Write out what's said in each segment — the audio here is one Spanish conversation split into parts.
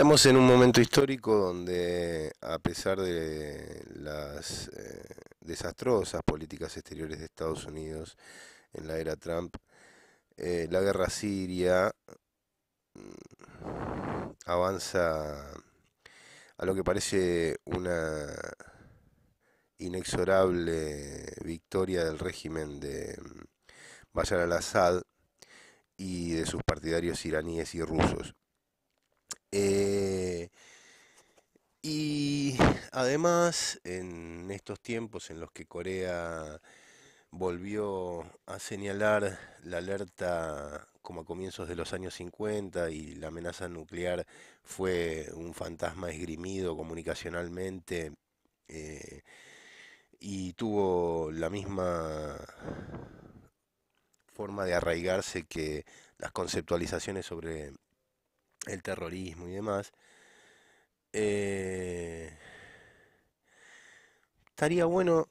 Estamos en un momento histórico donde, a pesar de las eh, desastrosas políticas exteriores de Estados Unidos en la era Trump, eh, la guerra siria mm, avanza a lo que parece una inexorable victoria del régimen de mm, Bashar al-Assad y de sus partidarios iraníes y rusos. Eh, y además, en estos tiempos en los que Corea volvió a señalar la alerta como a comienzos de los años 50 y la amenaza nuclear fue un fantasma esgrimido comunicacionalmente eh, y tuvo la misma forma de arraigarse que las conceptualizaciones sobre el terrorismo y demás, eh, estaría bueno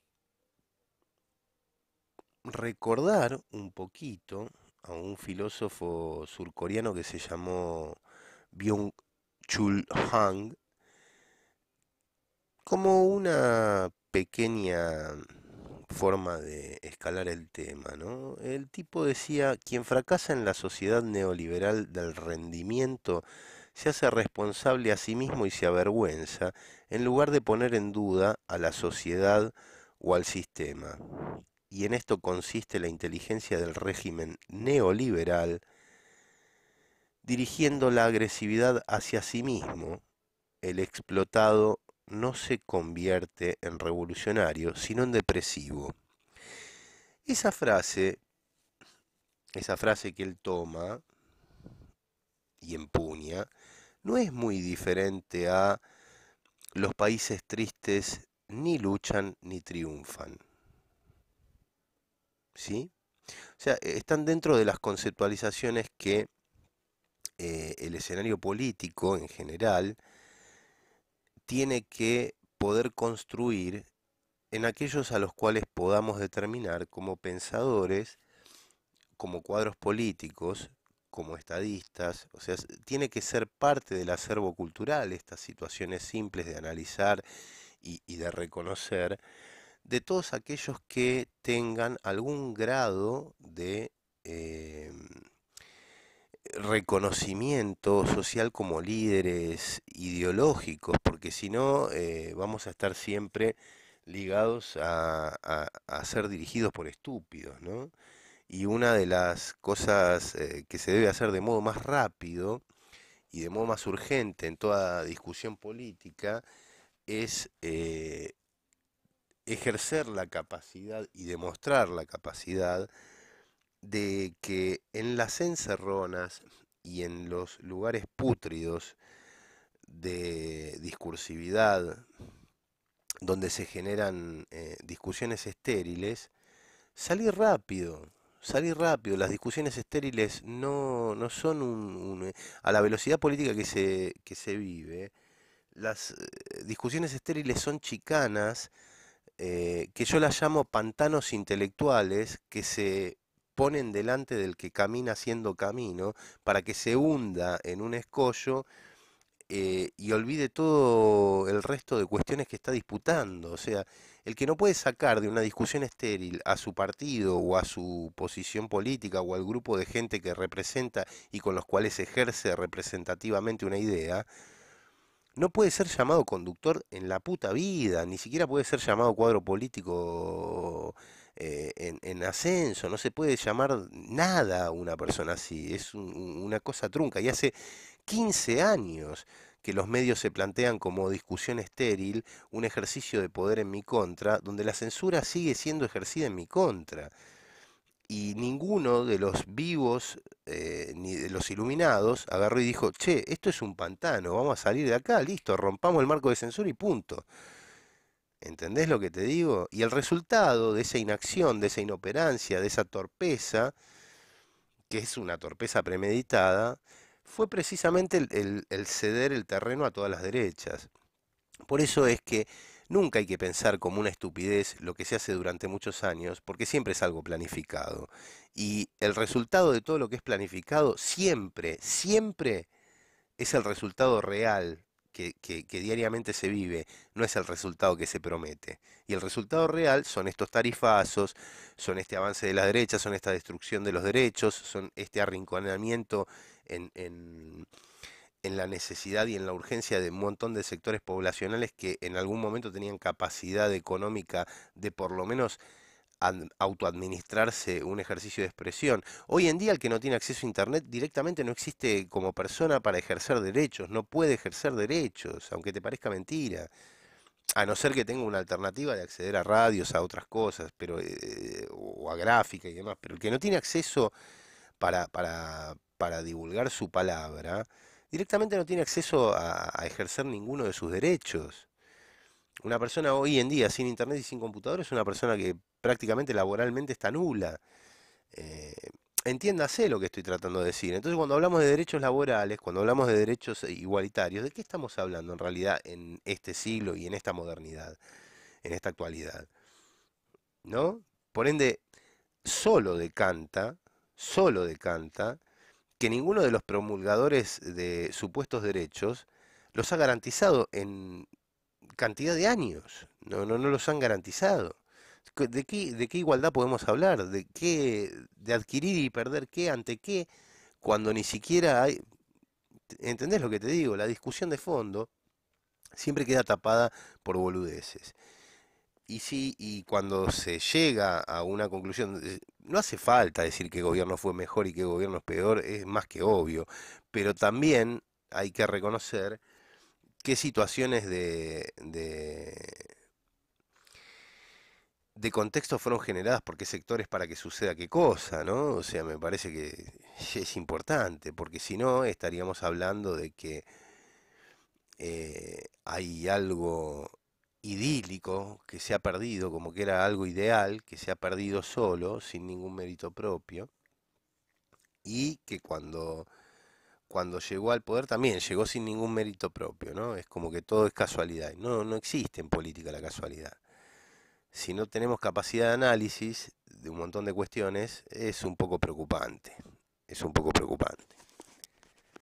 recordar un poquito a un filósofo surcoreano que se llamó Byung-Chul Hang como una pequeña forma de escalar el tema, ¿no? El tipo decía, quien fracasa en la sociedad neoliberal del rendimiento se hace responsable a sí mismo y se avergüenza, en lugar de poner en duda a la sociedad o al sistema. Y en esto consiste la inteligencia del régimen neoliberal, dirigiendo la agresividad hacia sí mismo, el explotado no se convierte en revolucionario, sino en depresivo. Esa frase, esa frase que él toma, y empuña, no es muy diferente a los países tristes ni luchan ni triunfan. ¿Sí? O sea, e, están dentro de las conceptualizaciones que eh, el escenario político en general tiene que poder construir en aquellos a los cuales podamos determinar como pensadores, como cuadros políticos, como estadistas, o sea, tiene que ser parte del acervo cultural estas situaciones simples de analizar y, de reconocer de todos aquellos que tengan algún grado de eh, reconocimiento social como líderes ideológicos, porque si no eh, vamos a estar siempre ligados a ser dirigidos por estúpidos, ¿no? Y una de las cosas eh, que se debe hacer de modo más rápido y de modo más urgente en toda discusión política es eh, ejercer la capacidad y demostrar la capacidad de que en las encerronas y en los lugares pútridos de discursividad, donde se generan eh, discusiones estériles, salir rápido, salir rápido. Las discusiones estériles no, son un, eh, A la velocidad política que se, se vive, las eh, discusiones estériles son chicanas, eh, que yo las llamo pantanos intelectuales, que se ponen delante del que camina haciendo camino, para que se hunda en un escollo eh, y olvide todo el resto de cuestiones que está disputando. O sea, el que no puede sacar de una discusión estéril a su partido o a su posición política o al grupo de gente que representa y con los cuales ejerce representativamente una idea, no puede ser llamado conductor en la puta vida, ni siquiera puede ser llamado cuadro político eh, en, ascenso, no se puede llamar nada a una persona así, es una cosa trunca. Y hace 15 años que los medios se plantean como discusión estéril, un ejercicio de poder en mi contra, donde la censura sigue siendo ejercida en mi contra. Y ninguno de los vivos eh, ni de los iluminados agarró y dijo, che, esto es un pantano, vamos a salir de acá, listo, rompamos el marco de censura y punto. ¿Entendés lo que te digo? Y el resultado de esa inacción, de esa inoperancia, de esa torpeza, que es una torpeza premeditada, fue precisamente el, ceder el terreno a todas las derechas. Por eso es que nunca hay que pensar como una estupidez lo que se hace durante muchos años, porque siempre es algo planificado. Y el resultado de todo lo que es planificado siempre, siempre es el resultado real que, diariamente se vive no es el resultado que se promete. Y el resultado real son estos tarifazos, son este avance de la derecha, son esta destrucción de los derechos, son este arrinconamiento en, en la necesidad y en la urgencia de un montón de sectores poblacionales que en algún momento tenían capacidad económica de por lo menos autoadministrarse un ejercicio de expresión. Hoy en día el que no tiene acceso a Internet directamente no existe como persona para ejercer derechos, no puede ejercer derechos, aunque te parezca mentira. A no ser que tenga una alternativa de acceder a radios, a otras cosas, pero, eh, o a gráfica y demás. Pero el que no tiene acceso para, para, para divulgar su palabra, directamente no tiene acceso a ejercer ninguno de sus derechos. Una persona hoy en día sin internet y sin computador es una persona que prácticamente laboralmente está nula. Eh, entiéndase lo que estoy tratando de decir. Entonces, cuando hablamos de derechos laborales, cuando hablamos de derechos eh, igualitarios, ¿de qué estamos hablando en realidad en este siglo y en esta modernidad, en esta actualidad? ¿No? Por ende, solo decanta, solo decanta, que ninguno de los promulgadores de supuestos derechos los ha garantizado en cantidad de años, no, no, no los han garantizado. ¿De qué, ¿De qué igualdad podemos hablar? ¿De qué, de adquirir y perder qué ante qué? Cuando ni siquiera hay, ¿entendés lo que te digo? La discusión de fondo siempre queda tapada por boludeces. Y sí, y cuando se llega a una conclusión, eh, no hace falta decir qué gobierno fue mejor y qué gobierno es peor, es más que obvio, pero también hay que reconocer qué situaciones de, de, contexto fueron generadas por qué sectores para que suceda qué cosa, ¿no? O sea, me parece que es importante, porque si no estaríamos hablando de que eh, hay algo idílico que se ha perdido, como que era algo ideal, que se ha perdido solo, sin ningún mérito propio, y que cuando cuando llegó al poder también llegó sin ningún mérito propio, ¿no? Es como que todo es casualidad. No, no existe en política la casualidad. Si no tenemos capacidad de análisis de un montón de cuestiones, es un poco preocupante. Es un poco preocupante.